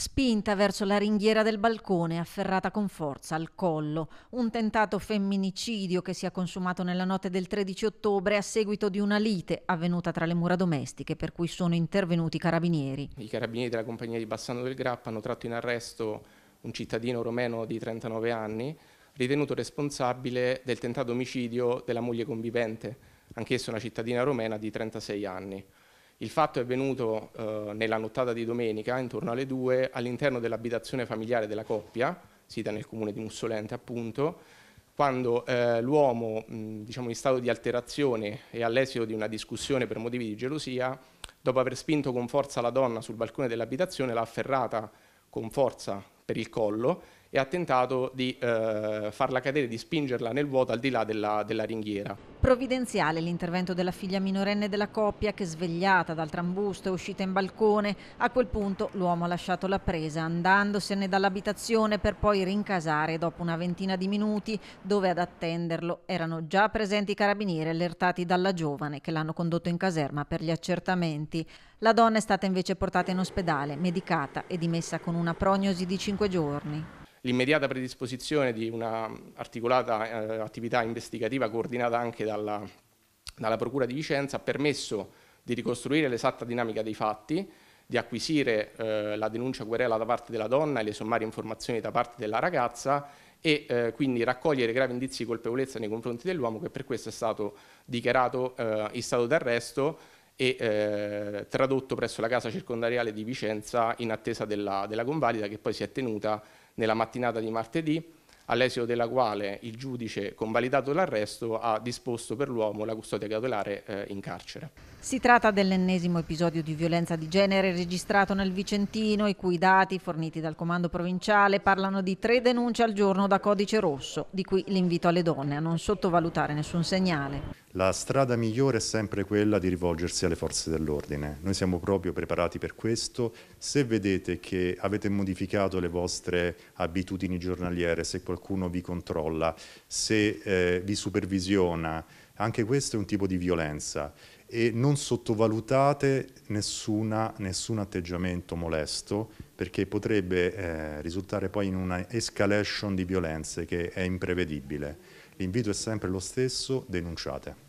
spinta verso la ringhiera del balcone, afferrata con forza al collo. Un tentato femminicidio che si è consumato nella notte del 13 ottobre a seguito di una lite avvenuta tra le mura domestiche, per cui sono intervenuti i carabinieri. I carabinieri della compagnia di Bassano del Grappa hanno tratto in arresto un cittadino romeno di 39 anni, ritenuto responsabile del tentato omicidio della moglie convivente, anch'essa una cittadina romena di 36 anni. Il fatto è avvenuto eh, nella nottata di domenica, intorno alle 2, all'interno dell'abitazione familiare della coppia, sita nel comune di Mussolente appunto, quando eh, l'uomo, diciamo in stato di alterazione e all'esito di una discussione per motivi di gelosia, dopo aver spinto con forza la donna sul balcone dell'abitazione, l'ha afferrata con forza per il collo e ha tentato di eh, farla cadere, di spingerla nel vuoto al di là della, della ringhiera. Provvidenziale l'intervento della figlia minorenne della coppia che svegliata dal trambusto è uscita in balcone. A quel punto l'uomo ha lasciato la presa andandosene dall'abitazione per poi rincasare dopo una ventina di minuti dove ad attenderlo erano già presenti i carabinieri allertati dalla giovane che l'hanno condotto in caserma per gli accertamenti. La donna è stata invece portata in ospedale, medicata e dimessa con una prognosi di 5 giorni l'immediata predisposizione di un'articolata mm, eh, attività investigativa coordinata anche dalla, dalla Procura di Vicenza ha permesso di ricostruire l'esatta dinamica dei fatti, di acquisire eh, la denuncia querela da parte della donna e le sommarie informazioni da parte della ragazza e eh, quindi raccogliere gravi indizi di colpevolezza nei confronti dell'uomo che per questo è stato dichiarato eh, in stato d'arresto e eh, tradotto presso la casa circondariale di Vicenza in attesa della, della convalida che poi si è tenuta nella mattinata di martedì, all'esito della quale il giudice, convalidato l'arresto, ha disposto per l'uomo la custodia cautelare eh, in carcere. Si tratta dell'ennesimo episodio di violenza di genere registrato nel Vicentino, i cui dati forniti dal comando provinciale parlano di tre denunce al giorno da codice rosso, di cui l'invito alle donne a non sottovalutare nessun segnale. La strada migliore è sempre quella di rivolgersi alle forze dell'ordine. Noi siamo proprio preparati per questo. Se vedete che avete modificato le vostre abitudini giornaliere, se qualcuno vi controlla, se eh, vi supervisiona, anche questo è un tipo di violenza e non sottovalutate nessun atteggiamento molesto perché potrebbe eh, risultare poi in una escalation di violenze che è imprevedibile. L'invito è sempre lo stesso, denunciate.